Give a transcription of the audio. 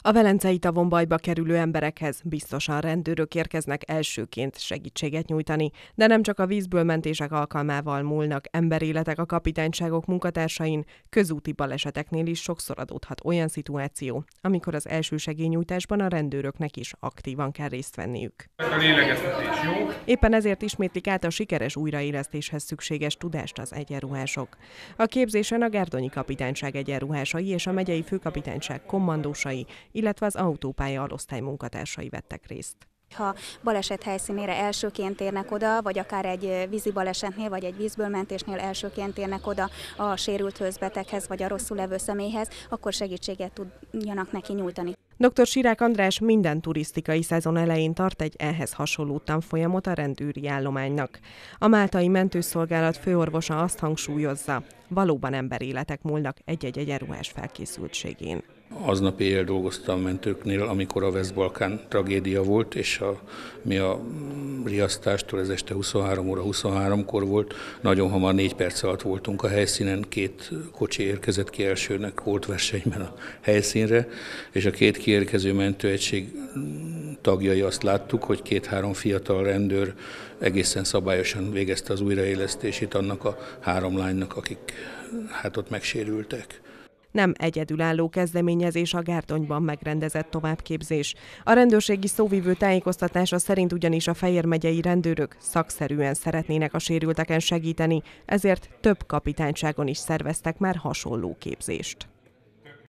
A Velencei tavon bajba kerülő emberekhez biztosan rendőrök érkeznek elsőként segítséget nyújtani, de nem csak a vízből mentések alkalmával múlnak emberéletek a kapitányságok munkatársain, közúti baleseteknél is sokszor adódhat olyan szituáció, amikor az első segélynyújtásban a rendőröknek is aktívan kell részt venniük. A lélegeztetés jó. Éppen ezért ismétlik át a sikeres újraélesztéshez szükséges tudást az egyenruhások. A képzésen a Gárdonyi Kapitányság egyenruhásai és a megyei főkapitányság kommandósai illetve az autópálya alosztály munkatársai vettek részt. Ha baleset helyszínére elsőként érnek oda, vagy akár egy vízi balesetnél, vagy egy vízből mentésnél elsőként érnek oda a sérült hőzbeteghez, vagy a rosszul levő személyhez, akkor segítséget tudjanak neki nyújtani. Dr. Sirák András minden turisztikai szezon elején tart egy ehhez hasonló tanfolyamot a rendőri állománynak. A Máltai Mentőszolgálat főorvosa azt hangsúlyozza, valóban emberéletek múlnak egy-egy egyenruhás felkészültségén. Aznap éjjel dolgoztam mentőknél, amikor a Veszbalkán tragédia volt, és a, mi a riasztástól ez este 23 óra 23-kor volt, nagyon hamar négy perc alatt voltunk a helyszínen, két kocsi érkezett ki elsőnek, volt versenyben a helyszínre, és a két kiérkező mentőegység tagjai azt láttuk, hogy két-három fiatal rendőr egészen szabályosan végezte az újraélesztését annak a három lánynak, akik hát ott megsérültek. Nem egyedülálló kezdeményezés a Gárdonyban megrendezett továbbképzés. A rendőrségi szóvívő tájékoztatása szerint ugyanis a Fejér megyei rendőrök szakszerűen szeretnének a sérülteken segíteni, ezért több kapitányságon is szerveztek már hasonló képzést.